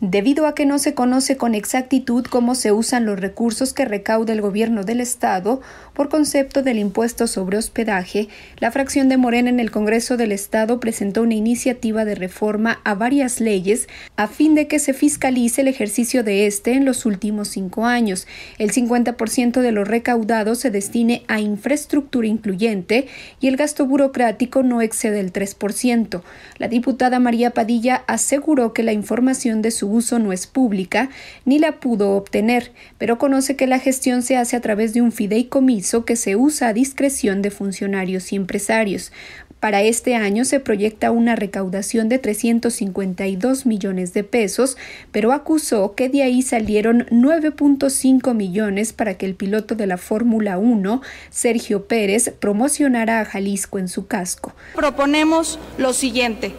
debido a que no se conoce con exactitud cómo se usan los recursos que recauda el gobierno del Estado por concepto del impuesto sobre hospedaje, la fracción de Morena en el Congreso del Estado presentó una iniciativa de reforma a varias leyes a fin de que se fiscalice el ejercicio de este en los últimos cinco años, el 50% de lo recaudado se destine a infraestructura incluyente y el gasto burocrático no excede el 3%. La diputada María Padilla aseguró que la información de su uso no es pública, ni la pudo obtener, pero conoce que la gestión se hace a través de un fideicomiso que se usa a discreción de funcionarios y empresarios. Para este año se proyecta una recaudación de 352 millones de pesos, pero acusó que de ahí salieron 9.5 millones para que el piloto de la Fórmula 1, Sergio Pérez, promocionara a Jalisco en su casco. Proponemos lo siguiente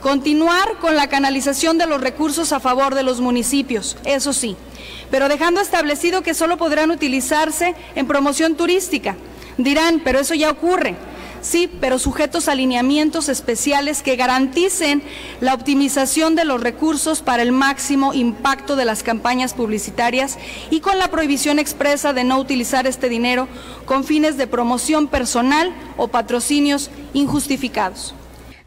Continuar con la canalización de los recursos a favor de los municipios, eso sí, pero dejando establecido que solo podrán utilizarse en promoción turística. Dirán, pero eso ya ocurre. Sí, pero sujetos a alineamientos especiales que garanticen la optimización de los recursos para el máximo impacto de las campañas publicitarias y con la prohibición expresa de no utilizar este dinero con fines de promoción personal o patrocinios injustificados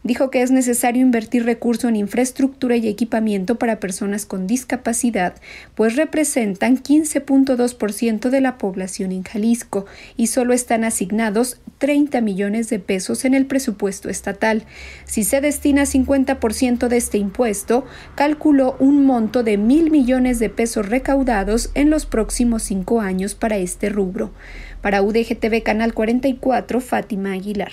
dijo que es necesario invertir recursos en infraestructura y equipamiento para personas con discapacidad, pues representan 15.2% de la población en Jalisco y solo están asignados 30 millones de pesos en el presupuesto estatal. Si se destina 50% de este impuesto, calculó un monto de mil millones de pesos recaudados en los próximos cinco años para este rubro. Para UDGTV Canal 44, Fátima Aguilar.